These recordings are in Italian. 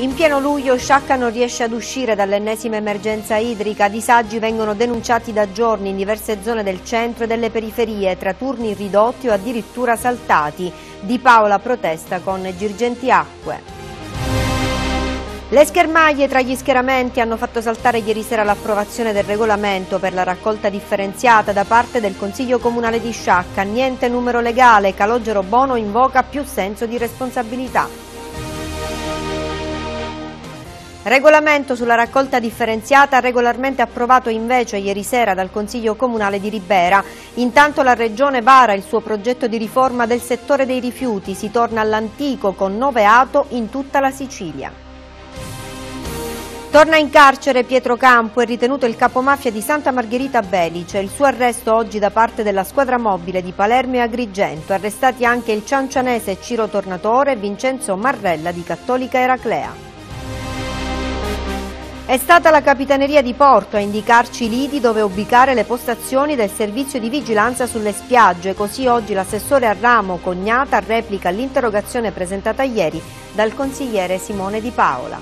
In pieno luglio Sciacca non riesce ad uscire dall'ennesima emergenza idrica, disagi vengono denunciati da giorni in diverse zone del centro e delle periferie, tra turni ridotti o addirittura saltati. Di Paola protesta con girgenti acque. Le schermaglie tra gli schieramenti hanno fatto saltare ieri sera l'approvazione del regolamento per la raccolta differenziata da parte del Consiglio Comunale di Sciacca. Niente numero legale, Calogero Bono invoca più senso di responsabilità. Regolamento sulla raccolta differenziata regolarmente approvato invece ieri sera dal Consiglio Comunale di Ribera. Intanto la Regione vara il suo progetto di riforma del settore dei rifiuti. Si torna all'antico con nove auto in tutta la Sicilia. Torna in carcere Pietro Campo, è ritenuto il capomafia di Santa Margherita Belice. Il suo arresto oggi da parte della squadra mobile di Palermo e Agrigento. Arrestati anche il ciancianese Ciro Tornatore e Vincenzo Marrella di Cattolica Eraclea. È stata la Capitaneria di Porto a indicarci i lidi dove ubicare le postazioni del servizio di vigilanza sulle spiagge, così oggi l'assessore a ramo Cognata replica l'interrogazione presentata ieri dal consigliere Simone Di Paola.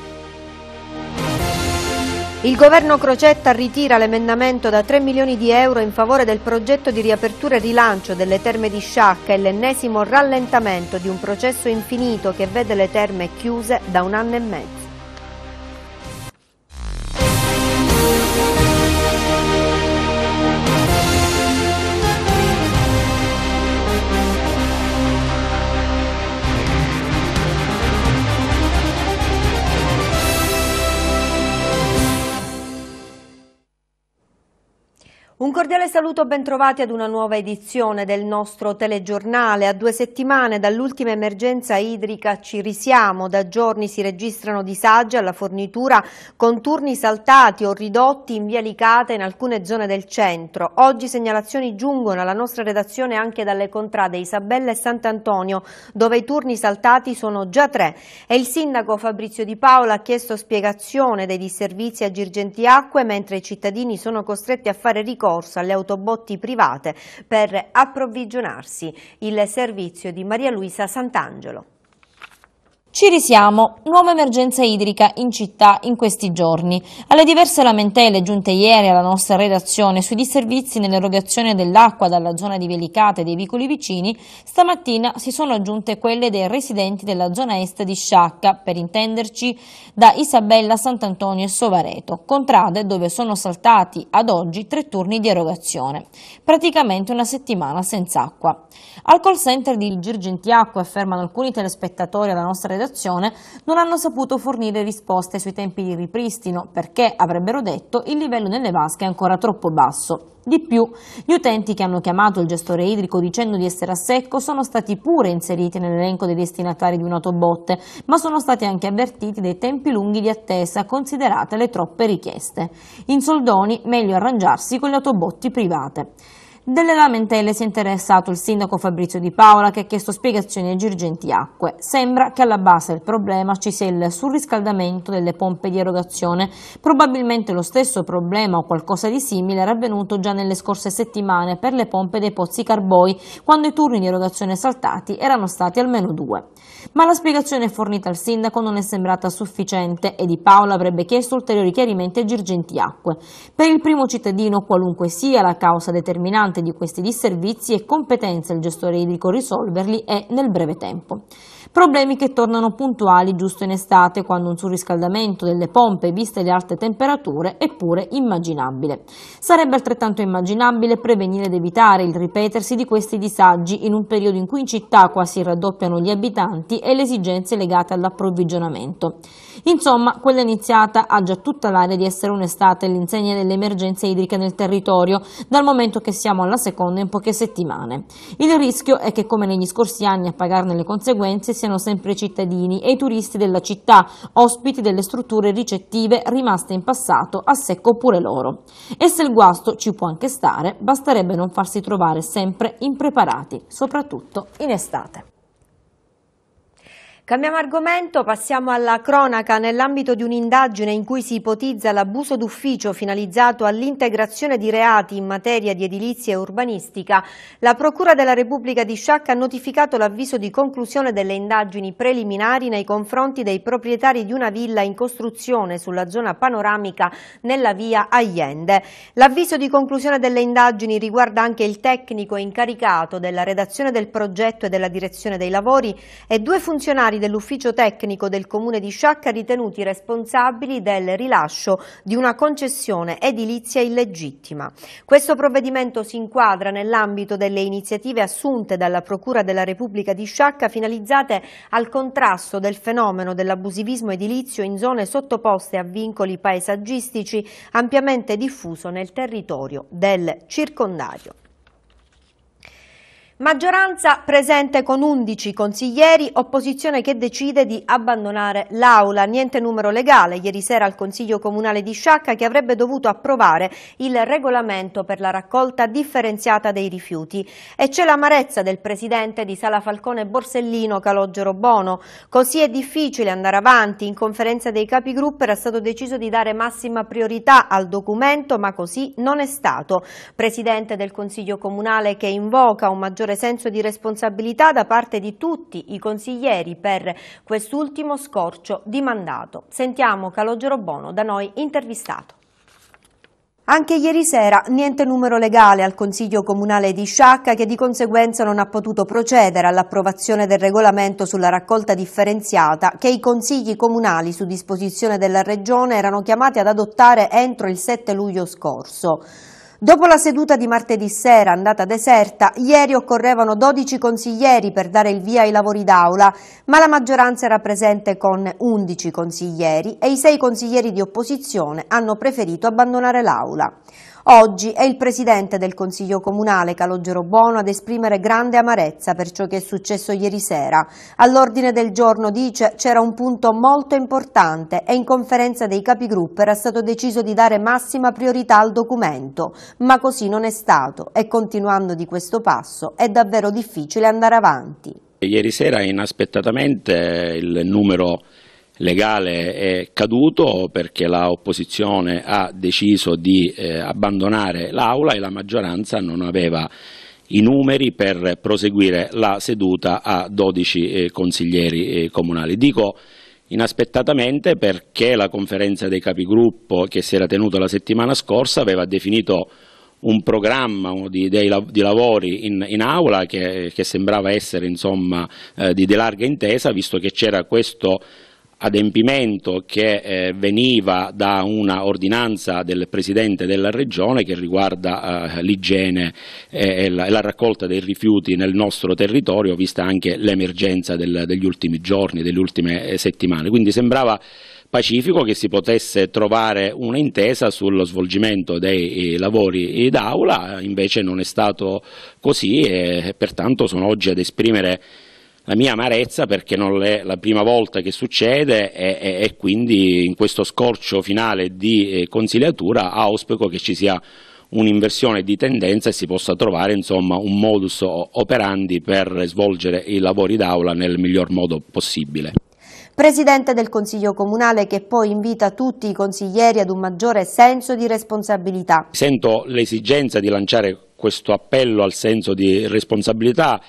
Il governo Crocetta ritira l'emendamento da 3 milioni di euro in favore del progetto di riapertura e rilancio delle terme di Sciacca e l'ennesimo rallentamento di un processo infinito che vede le terme chiuse da un anno e mezzo. Un cordiale saluto, bentrovati ad una nuova edizione del nostro telegiornale. A due settimane dall'ultima emergenza idrica ci risiamo, da giorni si registrano disagi alla fornitura con turni saltati o ridotti in via Licata in alcune zone del centro. Oggi segnalazioni giungono alla nostra redazione anche dalle contrade Isabella e Sant'Antonio, dove i turni saltati sono già tre. E il sindaco Fabrizio Di Paola ha chiesto spiegazione dei disservizi a Girgentiacque, mentre i cittadini sono costretti a fare ricorso ricorso alle autobotti private per approvvigionarsi il servizio di Maria Luisa Sant'Angelo. Ci risiamo, nuova emergenza idrica in città in questi giorni. Alle diverse lamentele giunte ieri alla nostra redazione sui disservizi nell'erogazione dell'acqua dalla zona di Velicate e dei vicoli vicini, stamattina si sono aggiunte quelle dei residenti della zona est di Sciacca, per intenderci da Isabella, Sant'Antonio e Sovareto, contrade dove sono saltati ad oggi tre turni di erogazione, praticamente una settimana senza acqua. Al call center di Girgentiacqua affermano alcuni telespettatori alla nostra redazione redazione non hanno saputo fornire risposte sui tempi di ripristino perché, avrebbero detto, il livello nelle vasche è ancora troppo basso. Di più, gli utenti che hanno chiamato il gestore idrico dicendo di essere a secco sono stati pure inseriti nell'elenco dei destinatari di un'autobotte, ma sono stati anche avvertiti dei tempi lunghi di attesa considerate le troppe richieste. In soldoni, meglio arrangiarsi con le autobotti private. Delle lamentele si è interessato il sindaco Fabrizio Di Paola che ha chiesto spiegazioni ai girgenti acque. Sembra che alla base del problema ci sia il surriscaldamento delle pompe di erogazione. Probabilmente lo stesso problema o qualcosa di simile era avvenuto già nelle scorse settimane per le pompe dei pozzi Carboi, quando i turni di erogazione saltati erano stati almeno due. Ma la spiegazione fornita al sindaco non è sembrata sufficiente e Di Paola avrebbe chiesto ulteriori chiarimenti ai girgenti acque. Per il primo cittadino, qualunque sia la causa determinante importante di questi disservizi è competenza il gestore idrico risolverli e nel breve tempo. Problemi che tornano puntuali giusto in estate, quando un surriscaldamento delle pompe, viste le alte temperature, è pure immaginabile. Sarebbe altrettanto immaginabile prevenire ed evitare il ripetersi di questi disagi in un periodo in cui in città quasi raddoppiano gli abitanti e le esigenze legate all'approvvigionamento. Insomma, quella iniziata ha già tutta l'area di essere un'estate all'insegna dell'emergenza idrica nel territorio, dal momento che siamo alla seconda in poche settimane. Il rischio è che, come negli scorsi anni, a pagarne le conseguenze siano sempre i cittadini e i turisti della città, ospiti delle strutture ricettive rimaste in passato a secco pure loro. E se il guasto ci può anche stare, basterebbe non farsi trovare sempre impreparati, soprattutto in estate. Cambiamo argomento, passiamo alla cronaca. Nell'ambito di un'indagine in cui si ipotizza l'abuso d'ufficio finalizzato all'integrazione di reati in materia di edilizia e urbanistica, la Procura della Repubblica di Sciacca ha notificato l'avviso di conclusione delle indagini preliminari nei confronti dei proprietari di una villa in costruzione sulla zona panoramica nella via Allende. L'avviso di conclusione delle indagini riguarda anche il tecnico incaricato della redazione del progetto e della direzione dei lavori e due funzionari funzionari dell'ufficio tecnico del comune di Sciacca ritenuti responsabili del rilascio di una concessione edilizia illegittima. Questo provvedimento si inquadra nell'ambito delle iniziative assunte dalla Procura della Repubblica di Sciacca finalizzate al contrasto del fenomeno dell'abusivismo edilizio in zone sottoposte a vincoli paesaggistici ampiamente diffuso nel territorio del circondario. Maggioranza presente con 11 consiglieri, opposizione che decide di abbandonare l'aula. Niente numero legale ieri sera al Consiglio Comunale di Sciacca che avrebbe dovuto approvare il regolamento per la raccolta differenziata dei rifiuti. E c'è l'amarezza del presidente di Sala Falcone Borsellino Calogero Bono. Così è difficile andare avanti. In conferenza dei capigruppo era stato deciso di dare massima priorità al documento, ma così non è stato. Presidente del Consiglio Comunale che invoca un maggior maggiore senso di responsabilità da parte di tutti i consiglieri per quest'ultimo scorcio di mandato. Sentiamo Calogero Bono, da noi intervistato. Anche ieri sera niente numero legale al Consiglio Comunale di Sciacca che di conseguenza non ha potuto procedere all'approvazione del regolamento sulla raccolta differenziata che i consigli comunali su disposizione della Regione erano chiamati ad adottare entro il 7 luglio scorso. Dopo la seduta di martedì sera, andata deserta, ieri occorrevano 12 consiglieri per dare il via ai lavori d'aula, ma la maggioranza era presente con 11 consiglieri e i 6 consiglieri di opposizione hanno preferito abbandonare l'aula. Oggi è il presidente del Consiglio Comunale Calogero Buono, ad esprimere grande amarezza per ciò che è successo ieri sera. All'ordine del giorno dice c'era un punto molto importante e in conferenza dei capigruppo era stato deciso di dare massima priorità al documento, ma così non è stato e continuando di questo passo è davvero difficile andare avanti. Ieri sera inaspettatamente il numero legale è caduto perché la opposizione ha deciso di eh, abbandonare l'Aula e la maggioranza non aveva i numeri per proseguire la seduta a 12 eh, consiglieri eh, comunali. Dico inaspettatamente perché la conferenza dei capigruppo che si era tenuta la settimana scorsa aveva definito un programma di, dei, di lavori in, in aula che, che, sembrava essere insomma, eh, di, di larga intesa, visto che c'era questo adempimento che eh, veniva da una ordinanza del Presidente della Regione che riguarda eh, l'igiene e, eh, e, la, e, la, raccolta dei rifiuti nel nostro territorio, vista anche l'emergenza degli ultimi giorni, delle ultime eh, settimane. Quindi sembrava pacifico che si potesse trovare un'intesa sullo svolgimento dei eh, lavori d'aula, invece non è stato così e pertanto sono oggi ad esprimere la mia amarezza perché non è la prima volta che succede e, e, e quindi in questo scorcio finale di eh, consigliatura auspico che ci sia un'inversione di tendenza e si possa trovare insomma, un modus operandi per svolgere i lavori d'aula nel miglior modo possibile. Presidente del Consiglio Comunale che poi invita tutti i consiglieri ad un maggiore senso di responsabilità. Sento l'esigenza di lanciare questo appello al senso di responsabilità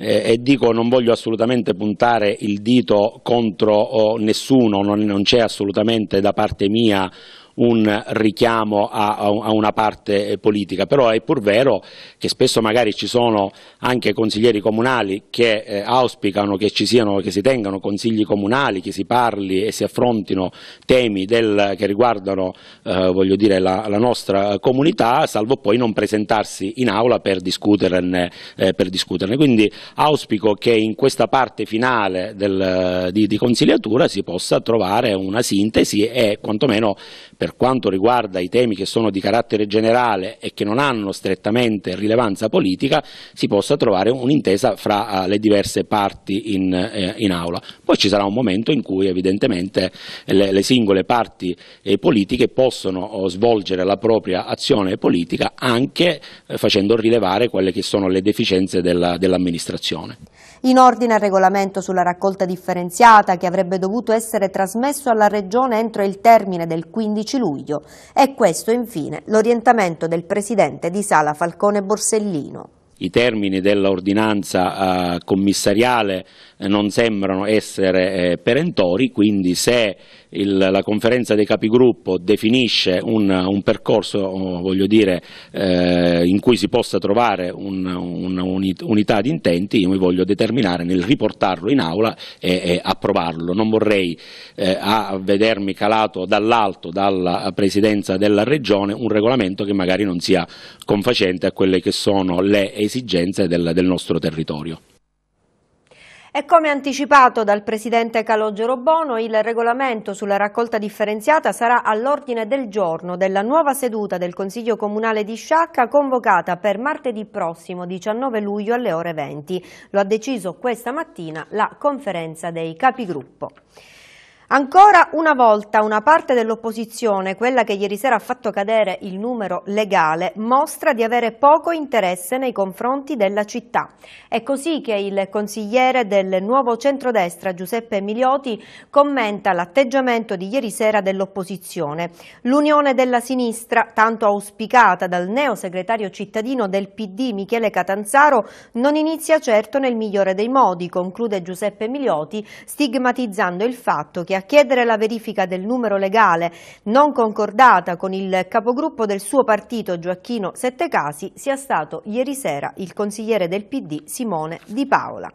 eh, e dico non voglio assolutamente puntare il dito contro oh, nessuno, non, non c'è assolutamente da parte mia un richiamo a, a una parte eh, politica, però è pur vero che spesso magari ci sono anche consiglieri comunali che eh, auspicano che ci siano, che si tengano consigli comunali, che si parli e si affrontino temi del, che riguardano eh, dire, la, la, nostra eh, comunità, salvo poi non presentarsi in aula per discuterne, eh, per discuterne. Quindi auspico che in questa parte finale del, di, di consigliatura si possa trovare una sintesi e quantomeno per quanto riguarda i temi che sono di carattere generale e che non hanno strettamente rilevanza politica, si possa trovare un'intesa fra eh, le diverse parti in, eh, in, aula. Poi ci sarà un momento in cui evidentemente le, le singole parti eh, politiche possono oh, svolgere la propria azione politica anche facendo rilevare quelle che sono le deficienze dell'amministrazione. Dell in ordine al regolamento sulla raccolta differenziata che avrebbe dovuto essere trasmesso alla Regione entro il termine del 15 luglio, è questo infine l'orientamento del Presidente di Sala Falcone Borsellino i termini dell'ordinanza eh, commissariale eh, non sembrano essere eh, perentori, quindi se il, la conferenza dei capigruppo definisce un, un percorso dire, eh, in cui si possa trovare un'unità di intenti, io mi voglio determinare nel riportarlo in aula e, e approvarlo. Non vorrei eh, a vedermi calato dall'alto, dalla Presidenza della Regione, un regolamento che magari non sia confacente a quelle che sono le esigenze del, del nostro territorio. E come anticipato dal presidente Calogero Bono, il regolamento sulla raccolta differenziata sarà all'ordine del giorno della nuova seduta del Consiglio Comunale di Sciacca convocata per martedì prossimo 19 luglio alle ore 20. Lo ha deciso questa mattina la conferenza dei capigruppo. Ancora una volta una parte dell'opposizione, quella che ieri sera ha fatto cadere il numero legale, mostra di avere poco interesse nei confronti della città. È così che il consigliere del nuovo centrodestra Giuseppe Milioti commenta l'atteggiamento di ieri sera dell'opposizione. L'unione della sinistra, tanto auspicata dal neo segretario cittadino del PD Michele Catanzaro, non inizia certo nel migliore dei modi, conclude Giuseppe Milioti, stigmatizzando il fatto che a a chiedere la verifica del numero legale non concordata con il capogruppo del suo partito Gioacchino Settecasi sia stato ieri sera il consigliere del PD Simone Di Paola.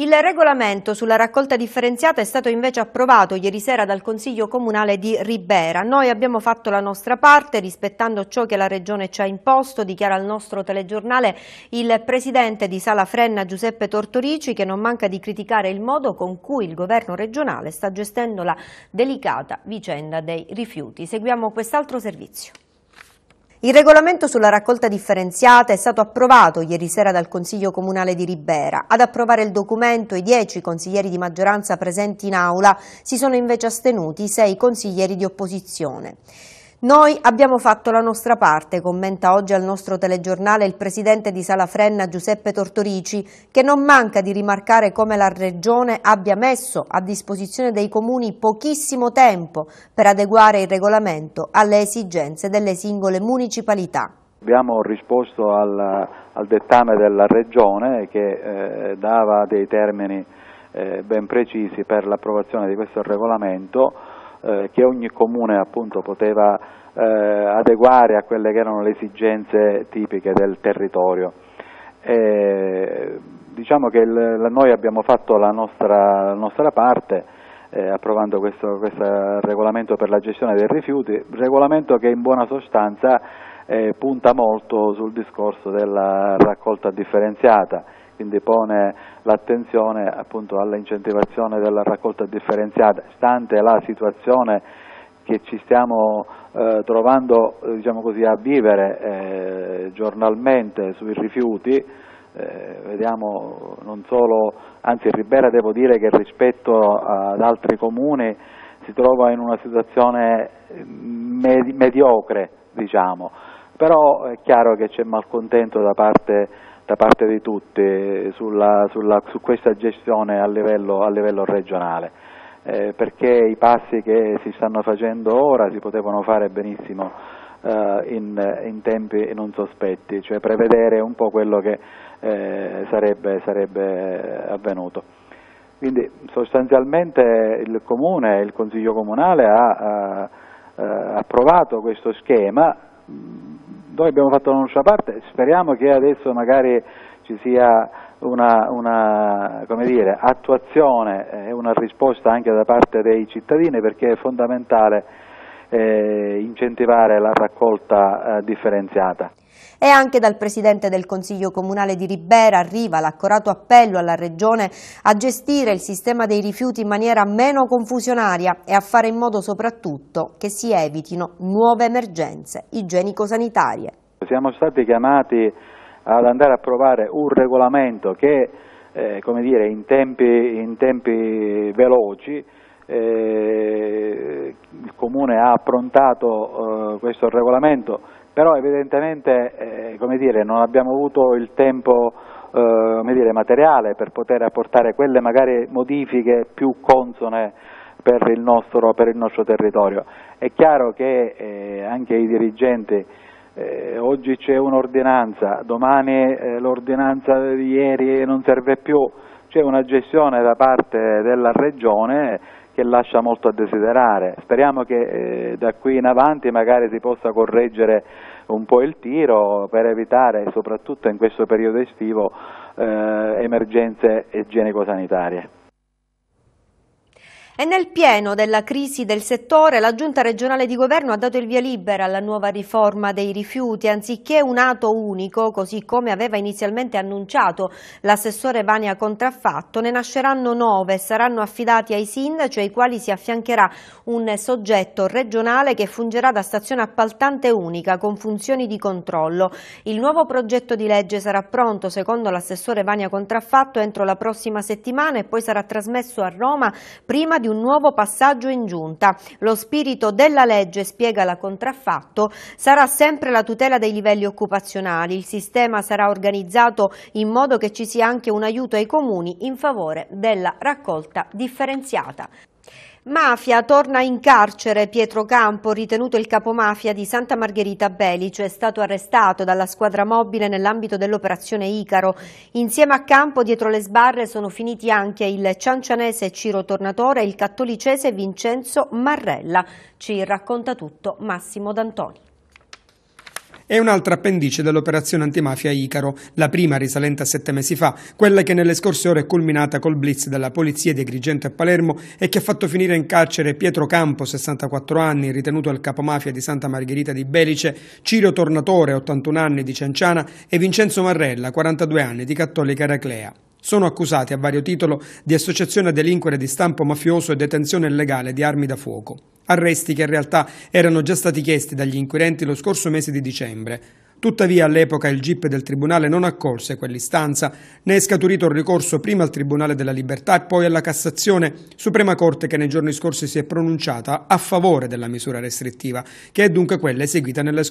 Il regolamento sulla raccolta differenziata è stato invece approvato ieri sera dal Consiglio Comunale di Ribera. Noi abbiamo fatto la nostra parte rispettando ciò che la Regione ci ha imposto, dichiara il nostro telegiornale il Presidente di Sala Frenna Giuseppe Tortorici che non manca di criticare il modo con cui il Governo regionale sta gestendo la delicata vicenda dei rifiuti. Seguiamo quest'altro servizio. Il regolamento sulla raccolta differenziata è stato approvato ieri sera dal Consiglio Comunale di Ribera. Ad approvare il documento i dieci consiglieri di maggioranza presenti in aula si sono invece astenuti i 6 consiglieri di opposizione. Noi abbiamo fatto la nostra parte, commenta oggi al nostro telegiornale il presidente di Sala Frenna Giuseppe Tortorici, che non manca di rimarcare come la Regione abbia messo a disposizione dei comuni pochissimo tempo per adeguare il regolamento alle esigenze delle singole municipalità. Abbiamo risposto al, al dettame della Regione che eh, dava dei termini eh, ben precisi per l'approvazione di questo regolamento eh, che ogni comune appunto, poteva eh, adeguare a quelle che erano le esigenze tipiche del territorio. E, diciamo che il, noi abbiamo fatto la nostra, la nostra parte eh, approvando questo, questo regolamento per la gestione dei rifiuti, regolamento che in buona sostanza eh, punta molto sul discorso della raccolta differenziata quindi pone l'attenzione all'incentivazione della raccolta differenziata, stante la situazione che ci stiamo eh, trovando eh, diciamo così, a vivere eh, giornalmente sui rifiuti, eh, vediamo non solo, anzi Ribera devo dire che rispetto ad altri comuni si trova in una situazione mm, medi mediocre, diciamo. però è chiaro che c'è malcontento da parte da parte di tutti sulla, sulla, su questa gestione a livello, a livello regionale, eh, perché i passi che si stanno facendo ora si potevano fare benissimo eh, in, in, tempi non sospetti, cioè prevedere un po' quello che eh, sarebbe, sarebbe avvenuto. Quindi sostanzialmente il Comune, il Consiglio Comunale ha, ha eh, approvato questo schema, noi abbiamo fatto la nostra parte, speriamo che adesso magari ci sia una, una dire, attuazione e una risposta anche da parte dei cittadini perché è fondamentale eh, incentivare la raccolta eh, differenziata e anche dal Presidente del Consiglio Comunale di Ribera arriva l'accorato appello alla Regione a gestire il sistema dei rifiuti in maniera meno confusionaria e a fare in modo soprattutto che si evitino nuove emergenze igienico-sanitarie. Siamo stati chiamati ad andare a provare un regolamento che eh, come dire, in, tempi, in tempi veloci eh, il Comune ha approntato eh, questo regolamento però evidentemente eh, dire, non abbiamo avuto il tempo eh, dire, materiale per poter apportare quelle magari modifiche più consone per il nostro, per il nostro territorio. È chiaro che eh, anche i dirigenti eh, oggi c'è un'ordinanza, domani eh, l'ordinanza di ieri non serve più, c'è una gestione da parte della Regione che lascia molto a desiderare. Speriamo che eh, da qui in avanti magari si possa correggere un po' il tiro per evitare, soprattutto in questo periodo estivo, eh, emergenze igienico-sanitarie. E nel pieno della crisi del settore, la Giunta regionale di governo ha dato il via libera alla nuova riforma dei rifiuti, anziché un atto unico, così come aveva inizialmente annunciato l'assessore Vania Contraffatto, ne nasceranno nove e saranno affidati ai sindaci ai quali si affiancherà un soggetto regionale che fungerà da stazione appaltante unica con funzioni di controllo. Il nuovo progetto di legge sarà pronto, secondo l'assessore Vania Contraffatto, entro la prossima settimana e poi sarà trasmesso a Roma prima di di un nuovo passaggio in giunta. Lo spirito della legge, spiega la contraffatto, sarà sempre la tutela dei livelli occupazionali. Il sistema sarà organizzato in modo che ci sia anche un aiuto ai comuni in favore della raccolta differenziata. Mafia, torna in carcere Pietro Campo, ritenuto il capomafia di Santa Margherita Belice, è stato arrestato dalla squadra mobile nell'ambito dell'operazione Icaro. Insieme a Campo, dietro le sbarre, sono finiti anche il ciancianese Ciro Tornatore e il cattolicese Vincenzo Marrella. Ci racconta tutto Massimo D'Antoni è un'altra appendice dell'operazione antimafia Icaro, la prima risalente a sette mesi fa, quella che nelle scorse ore è culminata col blitz della polizia di Agrigento a Palermo e che ha fatto finire in carcere Pietro Campo, 64 anni, ritenuto il capomafia di Santa Margherita di Belice, Ciro Tornatore, 81 anni, di Cianciana e Vincenzo Marrella, 42 anni, di Cattolica Eraclea. Sono accusati a vario titolo di associazione a delinquere di stampo mafioso e detenzione illegale di armi da fuoco. Arresti che in realtà erano già stati chiesti dagli inquirenti lo scorso mese di dicembre. Tuttavia all'epoca il GIP del Tribunale non accolse quell'istanza, ne è scaturito il ricorso prima al Tribunale della Libertà e poi alla Cassazione, Suprema Corte che nei giorni scorsi si è pronunciata a favore della misura restrittiva, che è dunque quella eseguita nelle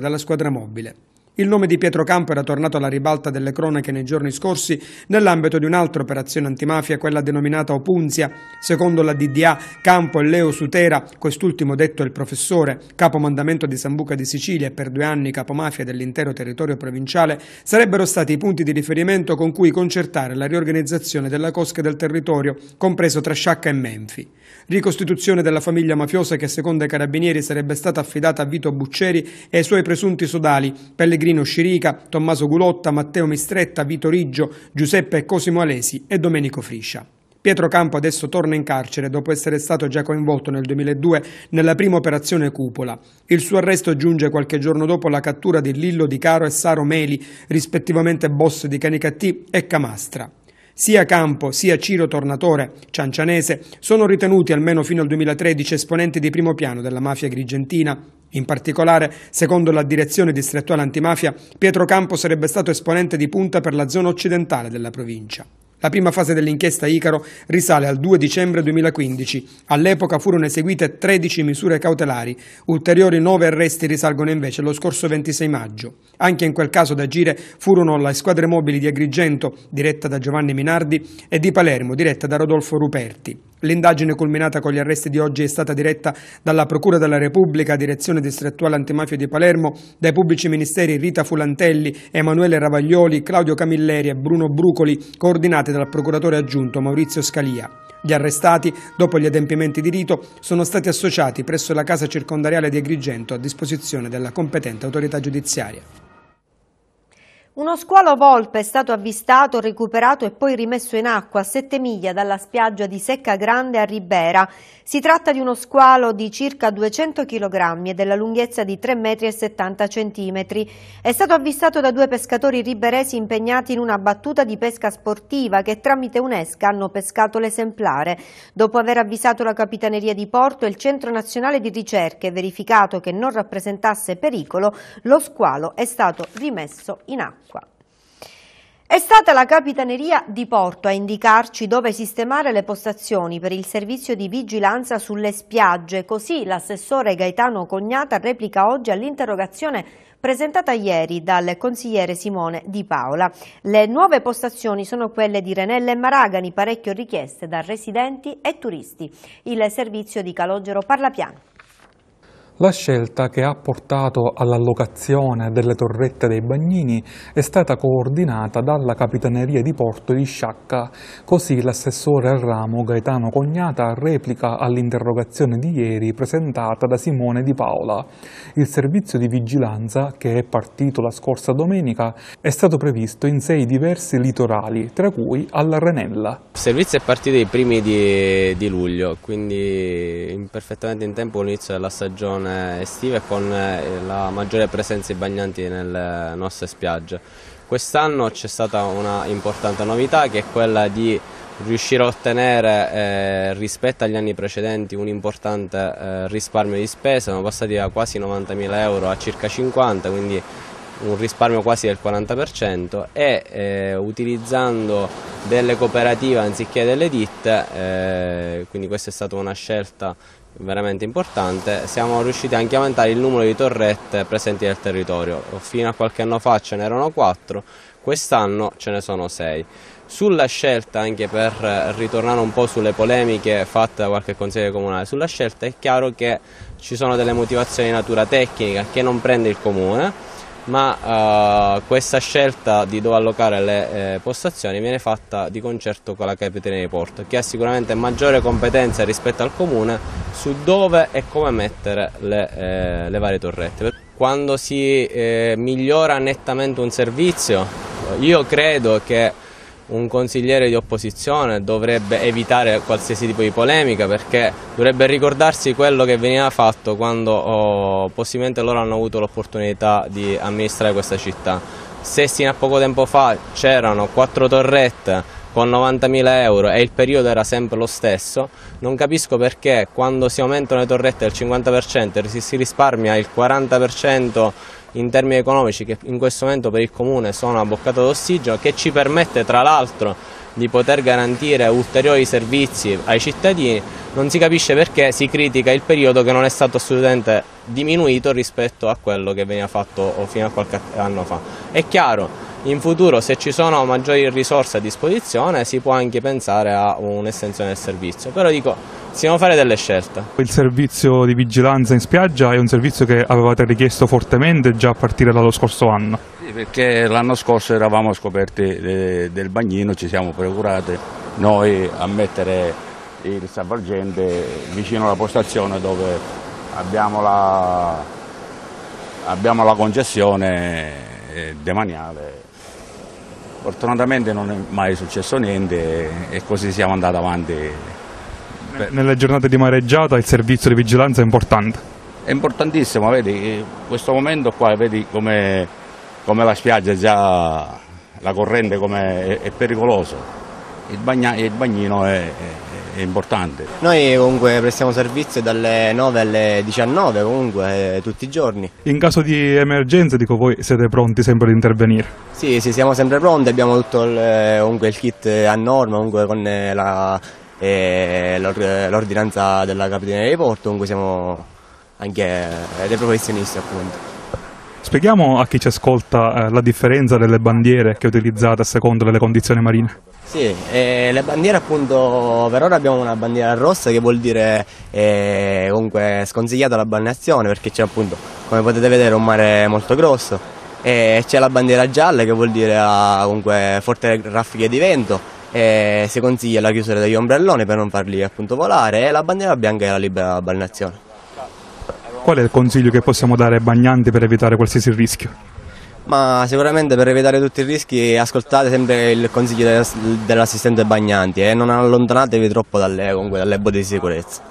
dalla squadra mobile. Il nome di Pietro Campo era tornato alla ribalta delle cronache nei giorni scorsi nell'ambito di un'altra operazione antimafia, quella denominata Opunzia. Secondo la DDA, Campo e Leo Sutera, quest'ultimo detto il professore, capomandamento di Sambuca di Sicilia e per due anni capomafia dell'intero territorio provinciale, sarebbero stati i punti di riferimento con cui concertare la riorganizzazione della cosca del territorio, compreso tra Sciacca e Menfi. Ricostituzione della famiglia mafiosa che secondo i carabinieri sarebbe stata affidata a Vito Bucceri e ai suoi presunti sodali, Pellegrini Severino Scirica, Tommaso Gulotta, Matteo Mistretta, Vito Riggio, Giuseppe Cosimo Alesi e Domenico Friscia. Pietro Campo adesso torna in carcere dopo essere stato già coinvolto nel 2002 nella prima operazione Cupola. Il suo arresto giunge qualche giorno dopo la cattura di Lillo Di Caro e Saro Meli, rispettivamente boss di Canicattì e Camastra. Sia Campo sia Ciro Tornatore, ciancianese, sono ritenuti almeno fino al 2013 esponenti di primo piano della mafia grigentina. In particolare, secondo la direzione distrettuale antimafia, Pietro Campo sarebbe stato esponente di punta per la zona occidentale della provincia. La prima fase dell'inchiesta Icaro risale al 2 dicembre 2015. All'epoca furono eseguite 13 misure cautelari. Ulteriori 9 arresti risalgono invece allo scorso 26 maggio. Anche in quel caso ad agire furono le squadre mobili di Agrigento, diretta da Giovanni Minardi, e di Palermo, diretta da Rodolfo Ruperti. L'indagine culminata con gli arresti di oggi è stata diretta dalla Procura della Repubblica, Direzione Distrettuale Antimafia di Palermo, dai pubblici ministeri Rita Fulantelli, Emanuele Ravaglioli, Claudio Camilleri e Bruno Brucoli, coordinate dal procuratore aggiunto Maurizio Scalia. Gli arrestati, dopo gli adempimenti di rito, sono stati associati presso la casa circondariale di Agrigento a disposizione della competente autorità giudiziaria. Uno squalo volpe è stato avvistato, recuperato e poi rimesso in acqua a 7 miglia dalla spiaggia di Secca Grande a Ribera. Si tratta di uno squalo di circa 200 kg e della lunghezza di 3,70 m. È stato avvistato da due pescatori riberesi impegnati in una battuta di pesca sportiva che tramite un'esca hanno pescato l'esemplare. Dopo aver avvisato la Capitaneria di Porto e il Centro Nazionale di Ricerche, e verificato che non rappresentasse pericolo, lo squalo è stato rimesso in acqua qua. È stata la Capitaneria di Porto a indicarci dove sistemare le postazioni per il servizio di vigilanza sulle spiagge, così l'assessore Gaetano Cognata replica oggi all'interrogazione presentata ieri dal consigliere Simone Di Paola. Le nuove postazioni sono quelle di Renella e Maragani, parecchio richieste da residenti e turisti. Il servizio di Calogero Parlapiano. La scelta che ha portato all'allocazione delle torrette dei bagnini è stata coordinata dalla Capitaneria di Porto di Sciacca, così l'assessore al ramo Gaetano Cognata replica all'interrogazione di ieri presentata da Simone Di Paola. Il servizio di vigilanza, che è partito la scorsa domenica, è stato previsto in sei diversi litorali, tra cui alla Renella. Il servizio è partito i primi di, di luglio, quindi perfettamente in tempo all'inizio della stagione eh, estive e con eh, la maggiore presenza di bagnanti nelle eh, nostre spiagge. Quest'anno c'è stata una importante novità che è quella di riuscire a ottenere eh, rispetto agli anni precedenti un importante eh, risparmio di spesa, sono passati da quasi 90.000 euro a circa 50, quindi un risparmio quasi del 40% e eh, utilizzando delle cooperative anziché delle ditte, quindi questa è stata una scelta veramente importante, siamo riusciti anche a aumentare il numero di torrette presenti nel territorio. Fino a qualche anno fa ce n'erano 4, quest'anno ce ne sono 6. Sulla scelta, anche per ritornare un po' sulle polemiche fatte da qualche consigliere comunale, sulla scelta è chiaro che ci sono delle motivazioni di natura tecnica che non prende il comune, ma uh, questa scelta di dove allocare le eh, postazioni viene fatta di concerto con la Capitaneria di Porto, che ha sicuramente maggiore competenza rispetto al comune su dove e come mettere le, eh, le varie torrette. Quando si eh, migliora nettamente un servizio, io credo che un consigliere di opposizione dovrebbe evitare qualsiasi tipo di polemica perché dovrebbe ricordarsi quello che veniva fatto quando oh, possibilmente loro hanno avuto l'opportunità di amministrare questa città. Se sino a poco tempo fa c'erano quattro torrette con 90.000 euro e il periodo era sempre lo stesso, non capisco perché quando si aumentano le torrette del 50% e si risparmia il 40% in termini economici che in questo momento per il Comune sono a boccata d'ossigeno che ci permette tra l'altro di poter garantire ulteriori servizi ai cittadini, non si capisce perché si critica il periodo che non è stato assolutamente diminuito rispetto a quello che veniva fatto fino a qualche anno fa. È chiaro in futuro se ci sono maggiori risorse a disposizione si può anche pensare a un'estensione del servizio, però dico, si devono fare delle scelte. Il servizio di vigilanza in spiaggia è un servizio che avevate richiesto fortemente già a partire dallo scorso anno. Sì, perché l'anno scorso eravamo scoperti eh, del bagnino, ci siamo procurati noi a mettere il salvagente vicino alla postazione dove abbiamo la, abbiamo la concessione eh, demaniale Fortunatamente non è mai successo niente e così siamo andati avanti. Nelle giornate di mareggiata il servizio di vigilanza è importante? È importantissimo, vedi, questo momento qua vedi come, come la spiaggia già, la corrente è, è pericolosa, il, bagna, il bagnino è, è è importante. Noi comunque prestiamo servizio dalle 9 alle 19 comunque eh, tutti i giorni. In caso di emergenza dico voi siete pronti sempre ad intervenire? Sì, sì siamo sempre pronti, abbiamo tutto il, eh, comunque, il kit a norma comunque con eh, la, eh, l'ordinanza della Capitaneria di Porto, comunque siamo anche dei professionisti appunto. Spieghiamo a chi ci ascolta eh, la differenza delle bandiere che utilizzate a seconda delle condizioni marine. Sì, eh, le bandiere appunto per ora abbiamo una bandiera rossa che vuol dire eh, comunque sconsigliata la balneazione perché c'è appunto come potete vedere un mare molto grosso e c'è la bandiera gialla che vuol dire ah, comunque forti raffiche di vento e si consiglia la chiusura degli ombrelloni per non farli appunto volare e la bandiera bianca è la libera balneazione qual è il consiglio che possiamo dare ai bagnanti per evitare qualsiasi rischio? Ma sicuramente per evitare tutti i rischi ascoltate sempre il consiglio dell'assistente bagnanti e eh. non allontanatevi troppo dalle, comunque, dalle botte di sicurezza.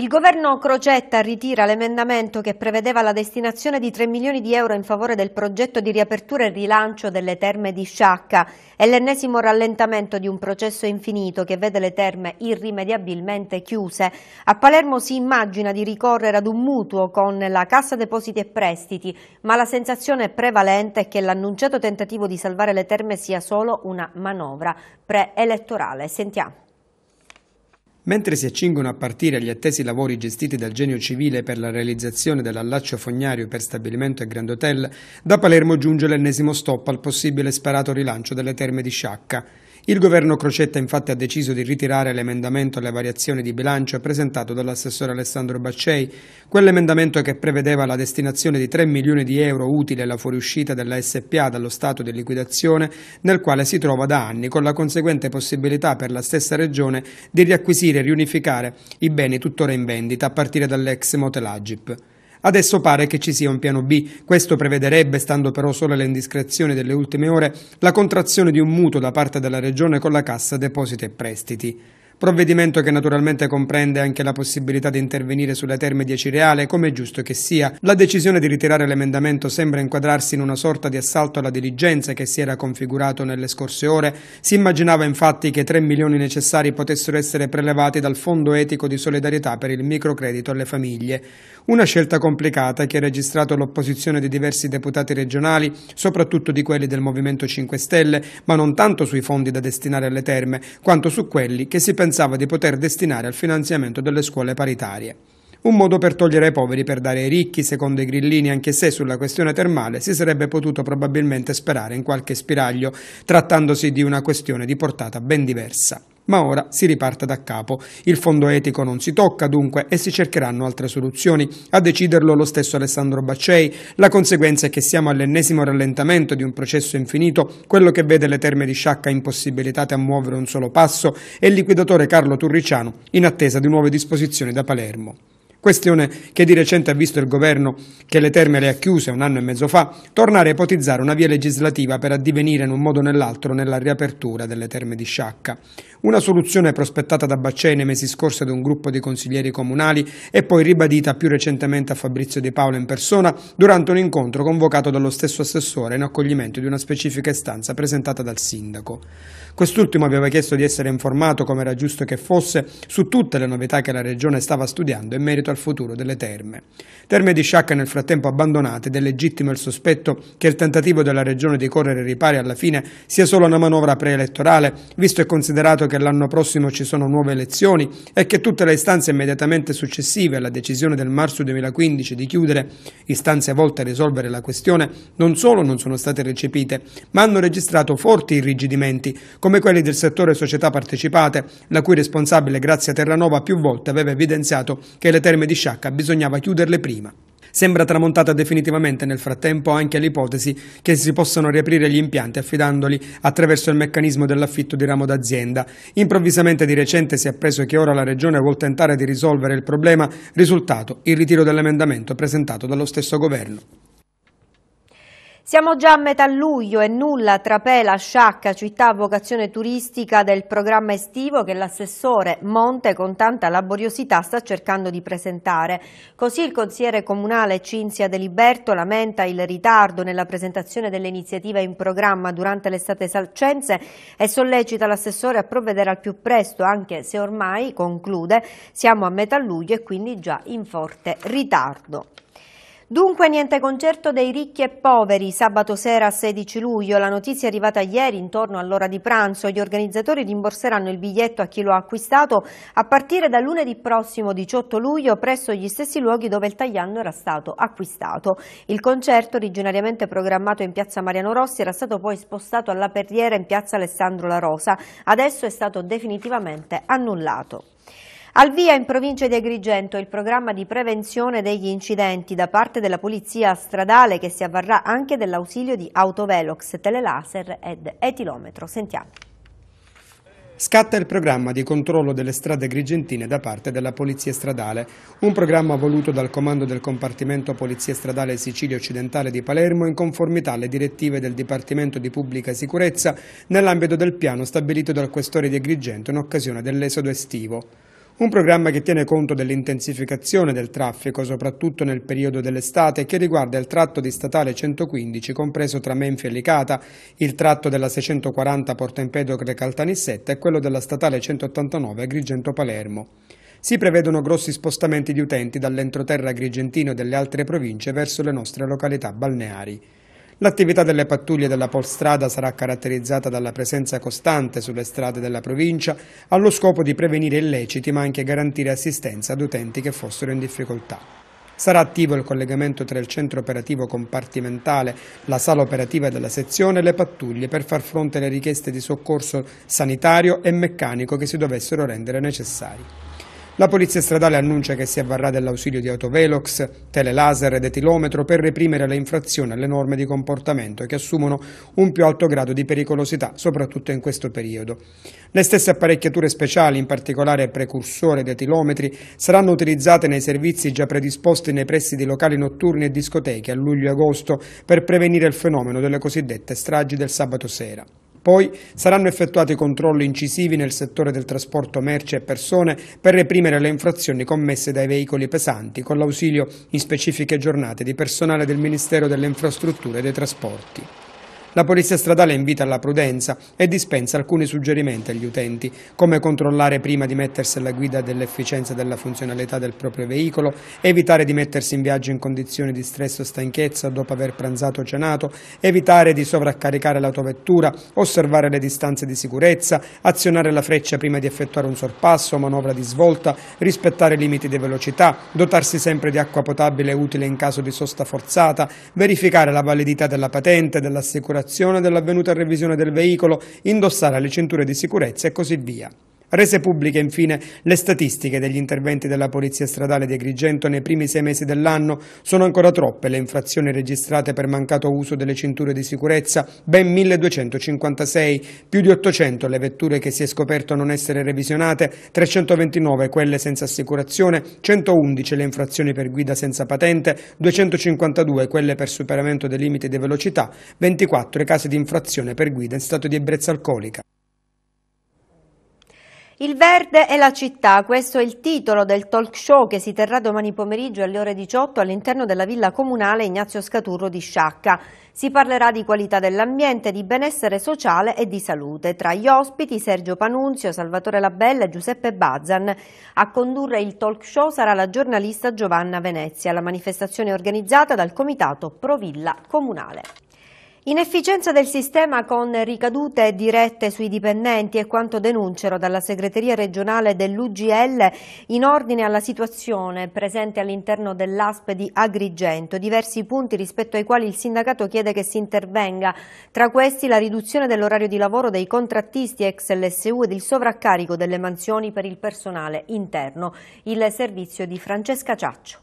Il governo Crocetta ritira l'emendamento che prevedeva la destinazione di 3 milioni di euro in favore del progetto di riapertura e rilancio delle terme di Sciacca. È l'ennesimo rallentamento di un processo infinito che vede le terme irrimediabilmente chiuse. A Palermo si immagina di ricorrere ad un mutuo con la Cassa Depositi e Prestiti, ma la sensazione prevalente è che l'annunciato tentativo di salvare le terme sia solo una manovra preelettorale. Sentiamo. Mentre si accingono a partire gli attesi lavori gestiti dal Genio Civile per la realizzazione dell'allaccio fognario per stabilimento e Grand Hotel, da Palermo giunge l'ennesimo stop al possibile sparato rilancio delle terme di Sciacca. Il governo Crocetta infatti ha deciso di ritirare l'emendamento alle variazioni di bilancio presentato dall'assessore Alessandro Baccei, quell'emendamento che prevedeva la destinazione di 3 milioni di euro utile alla fuoriuscita della SPA dallo stato di liquidazione nel quale si trova da anni, con la conseguente possibilità per la stessa regione di riacquisire e riunificare i beni tuttora in vendita a partire dall'ex motel Agip. Adesso pare che ci sia un piano B. Questo prevederebbe, stando però solo alle indiscrezioni delle ultime ore, la contrazione di un mutuo da parte della Regione con la Cassa Depositi e Prestiti provvedimento che naturalmente comprende anche la possibilità di intervenire sulle terme di reale come è giusto che sia. La decisione di ritirare l'emendamento sembra inquadrarsi in una sorta di assalto alla diligenza che si era configurato nelle scorse ore. Si immaginava infatti che 3 milioni necessari potessero essere prelevati dal Fondo Etico di Solidarietà per il microcredito alle famiglie. Una scelta complicata che ha registrato l'opposizione di diversi deputati regionali, soprattutto di quelli del Movimento 5 Stelle, ma non tanto sui fondi da destinare alle terme, quanto su quelli che si pensano pensava di poter destinare al finanziamento delle scuole paritarie. Un modo per togliere ai poveri per dare ai ricchi, secondo i grillini, anche se sulla questione termale si sarebbe potuto probabilmente sperare in qualche spiraglio, trattandosi di una questione di portata ben diversa. Ma ora si riparte da capo. Il fondo etico non si tocca dunque e si cercheranno altre soluzioni. A deciderlo lo stesso Alessandro Baccei. La conseguenza è che siamo all'ennesimo rallentamento di un processo infinito, quello che vede le terme di sciacca impossibilitate a muovere un solo passo e il liquidatore Carlo Turriciano in attesa di nuove disposizioni da Palermo. Questione che di recente ha visto il governo, che le terme le ha chiuse un anno e mezzo fa, tornare a ipotizzare una via legislativa per addivenire in un modo o nell'altro nella riapertura delle terme di Sciacca. Una soluzione prospettata da Baccei nei mesi scorsi ad un gruppo di consiglieri comunali e poi ribadita più recentemente a Fabrizio De Paolo in persona durante un incontro convocato dallo stesso assessore in accoglimento di una specifica istanza presentata dal sindaco. Quest'ultimo aveva chiesto di essere informato, come era giusto che fosse, su tutte le novità che la Regione stava studiando in merito al futuro delle terme. Terme di sciacca nel frattempo abbandonate ed è legittimo il sospetto che il tentativo della Regione di correre ripari alla fine sia solo una manovra preelettorale, visto e considerato che l'anno prossimo ci sono nuove elezioni e che tutte le istanze immediatamente successive alla decisione del marzo 2015 di chiudere, istanze volte a risolvere la questione, non solo non sono state recepite, ma hanno registrato forti irrigidimenti, come quelli del settore società partecipate, la cui responsabile Grazia Terranova più volte aveva evidenziato che le terme di Sciacca bisognava chiuderle prima. Sembra tramontata definitivamente nel frattempo anche l'ipotesi che si possano riaprire gli impianti affidandoli attraverso il meccanismo dell'affitto di ramo d'azienda. Improvvisamente di recente si è appreso che ora la Regione vuol tentare di risolvere il problema, risultato il ritiro dell'emendamento presentato dallo stesso Governo. Siamo già a metà luglio e nulla trapela Sciacca, città a vocazione turistica del programma estivo che l'assessore Monte con tanta laboriosità sta cercando di presentare. Così il consigliere comunale Cinzia De Liberto lamenta il ritardo nella presentazione delle iniziative in programma durante l'estate salcense e sollecita l'assessore a provvedere al più presto, anche se ormai, conclude, siamo a metà luglio e quindi già in forte ritardo. Dunque niente concerto dei ricchi e poveri. Sabato sera 16 luglio, la notizia è arrivata ieri intorno all'ora di pranzo. Gli organizzatori rimborseranno il biglietto a chi lo ha acquistato a partire da lunedì prossimo 18 luglio presso gli stessi luoghi dove il tagliando era stato acquistato. Il concerto, originariamente programmato in piazza Mariano Rossi, era stato poi spostato alla Perriera in piazza Alessandro La Rosa. Adesso è stato definitivamente annullato. Al via in provincia di Agrigento il programma di prevenzione degli incidenti da parte della polizia stradale che si avvarrà anche dell'ausilio di autovelox, telelaser ed etilometro. Sentiamo. Scatta il programma di controllo delle strade grigentine da parte della Polizia Stradale, un programma voluto dal comando del compartimento Polizia Stradale Sicilia Occidentale di Palermo in conformità alle direttive del Dipartimento di Pubblica Sicurezza nell'ambito del piano stabilito dal questore di Agrigento in occasione dell'esodo estivo. Un programma che tiene conto dell'intensificazione del traffico, soprattutto nel periodo dell'estate, che riguarda il tratto di statale 115, compreso tra Menfi e Licata, il tratto della 640 Porto Empedocle Caltanissetta e quello della statale 189 grigento Palermo. Si prevedono grossi spostamenti di utenti dall'entroterra grigentino e delle altre province verso le nostre località balneari. L'attività delle pattuglie della Polstrada sarà caratterizzata dalla presenza costante sulle strade della provincia allo scopo di prevenire illeciti ma anche garantire assistenza ad utenti che fossero in difficoltà. Sarà attivo il collegamento tra il centro operativo compartimentale, la sala operativa della sezione e le pattuglie per far fronte alle richieste di soccorso sanitario e meccanico che si dovessero rendere necessarie. La Polizia Stradale annuncia che si avvarrà dell'ausilio di autovelox, telelaser ed etilometro per reprimere le infrazioni alle norme di comportamento che assumono un più alto grado di pericolosità, soprattutto in questo periodo. Le stesse apparecchiature speciali, in particolare precursore ed etilometri, saranno utilizzate nei servizi già predisposti nei pressi di locali notturni e discoteche a luglio e agosto per prevenire il fenomeno delle cosiddette stragi del sabato sera. Poi saranno effettuati controlli incisivi nel settore del trasporto merci e persone per reprimere le infrazioni commesse dai veicoli pesanti con l'ausilio in specifiche giornate di personale del Ministero delle Infrastrutture e dei Trasporti. La polizia stradale invita alla prudenza e dispensa alcuni suggerimenti agli utenti, come controllare prima di mettersi alla guida dell'efficienza e della funzionalità del proprio veicolo, evitare di mettersi in viaggio in condizioni di stress o stanchezza dopo aver pranzato o cenato, evitare di sovraccaricare l'autovettura, osservare le distanze di sicurezza, azionare la freccia prima di effettuare un sorpasso o manovra di svolta, rispettare i limiti di velocità, dotarsi sempre di acqua potabile utile in caso di sosta forzata, verificare la validità della patente, dell'assicurazione assicurazione dell'avvenuta revisione del veicolo, indossare le cinture di sicurezza e così via. Rese pubbliche infine le statistiche degli interventi della Polizia Stradale di Agrigento nei primi sei mesi dell'anno sono ancora troppe le infrazioni registrate per mancato uso delle cinture di sicurezza, ben 1256, più di 800 le vetture che si è scoperto non essere revisionate, 329 quelle senza assicurazione, 111 le infrazioni per guida senza patente, 252 quelle per superamento dei limiti di velocità, 24 i casi di infrazione per guida in stato di ebbrezza alcolica. Il verde e la città, questo è il titolo del talk show che si terrà domani pomeriggio alle ore 18 all'interno della villa comunale Ignazio Scaturro di Sciacca. Si parlerà di qualità dell'ambiente, di benessere sociale e di salute. Tra gli ospiti Sergio Panunzio, Salvatore Labella e Giuseppe Bazan. A condurre il talk show sarà la giornalista Giovanna Venezia. La manifestazione è organizzata dal Comitato Provilla Comunale. Inefficienza del sistema con ricadute dirette sui dipendenti è quanto denunciano dalla segreteria regionale dell'UGL in ordine alla situazione presente all'interno dell'ASP di Agrigento. Diversi punti rispetto ai quali il sindacato chiede che si intervenga, tra questi la riduzione dell'orario di lavoro dei contrattisti ex LSU ed il sovraccarico delle mansioni per il personale interno. Il servizio di Francesca Ciaccio.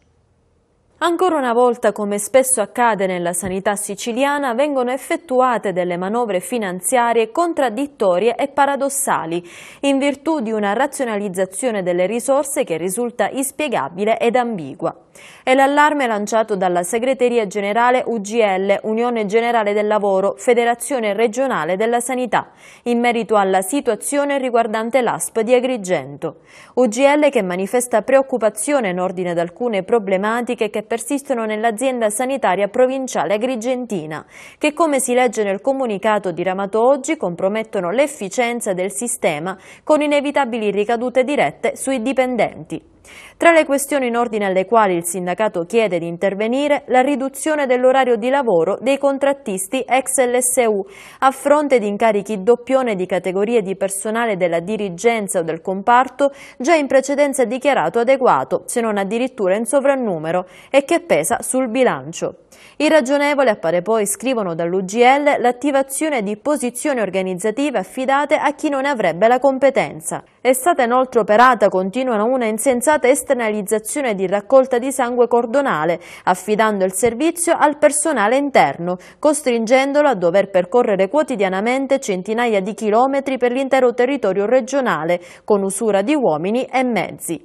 Ancora una volta, come spesso accade nella sanità siciliana, vengono effettuate delle manovre finanziarie contraddittorie e paradossali, in virtù di una razionalizzazione delle risorse che risulta inspiegabile ed ambigua. È l'allarme lanciato dalla Segreteria Generale UGL, Unione Generale del Lavoro, Federazione Regionale della Sanità, in merito alla situazione riguardante l'ASP di Agrigento. UGL che manifesta preoccupazione in ordine ad alcune problematiche che persistono nell'azienda sanitaria provinciale agrigentina, che come si legge nel comunicato diramato oggi compromettono l'efficienza del sistema con inevitabili ricadute dirette sui dipendenti. Tra le questioni in ordine alle quali il sindacato chiede di intervenire, la riduzione dell'orario di lavoro dei contrattisti ex LSU a fronte di incarichi doppione di categorie di personale della dirigenza o del comparto già in precedenza dichiarato adeguato, se non addirittura in sovrannumero, e che pesa sul bilancio. Irragionevole appare poi, scrivono dall'UGL, l'attivazione di posizioni organizzative affidate a chi non avrebbe la competenza. È stata inoltre operata, continuano, una insensata adeguata esternalizzazione di raccolta di sangue cordonale, affidando il servizio al personale interno, costringendolo a dover percorrere quotidianamente centinaia di chilometri per l'intero territorio regionale, con usura di uomini e mezzi.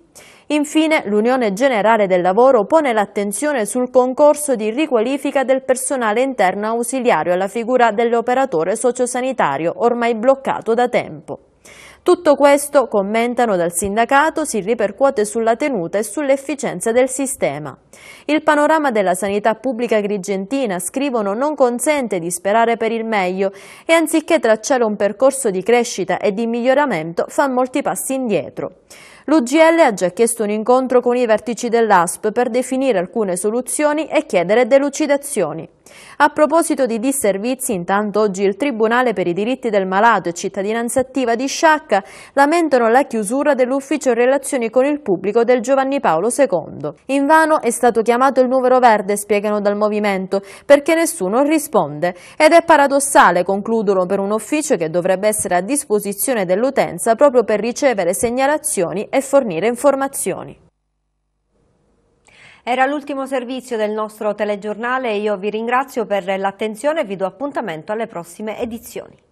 Infine, l'Unione Generale del Lavoro pone l'attenzione sul concorso di riqualifica del personale interno ausiliario alla figura dell'operatore sociosanitario, ormai bloccato da tempo. Tutto questo, commentano dal sindacato, si ripercuote sulla tenuta e sull'efficienza del sistema. Il panorama della sanità pubblica grigentina, scrivono, non consente di sperare per il meglio e anziché tracciare un percorso di crescita e di miglioramento fa molti passi indietro. L'UGL ha già chiesto un incontro con i vertici dell'ASP per definire alcune soluzioni e chiedere delucidazioni. A proposito di disservizi, intanto oggi il Tribunale per i diritti del malato e cittadinanza attiva di Sciacca lamentano la chiusura dell'ufficio relazioni con il pubblico del Giovanni Paolo II. Invano è stato chiamato il numero verde, spiegano dal movimento, perché nessuno risponde. Ed è paradossale, concludono, per un ufficio che dovrebbe essere a disposizione dell'utenza proprio per ricevere segnalazioni e fornire informazioni. Era l'ultimo servizio del nostro telegiornale, io vi ringrazio per l'attenzione e vi do appuntamento alle prossime edizioni.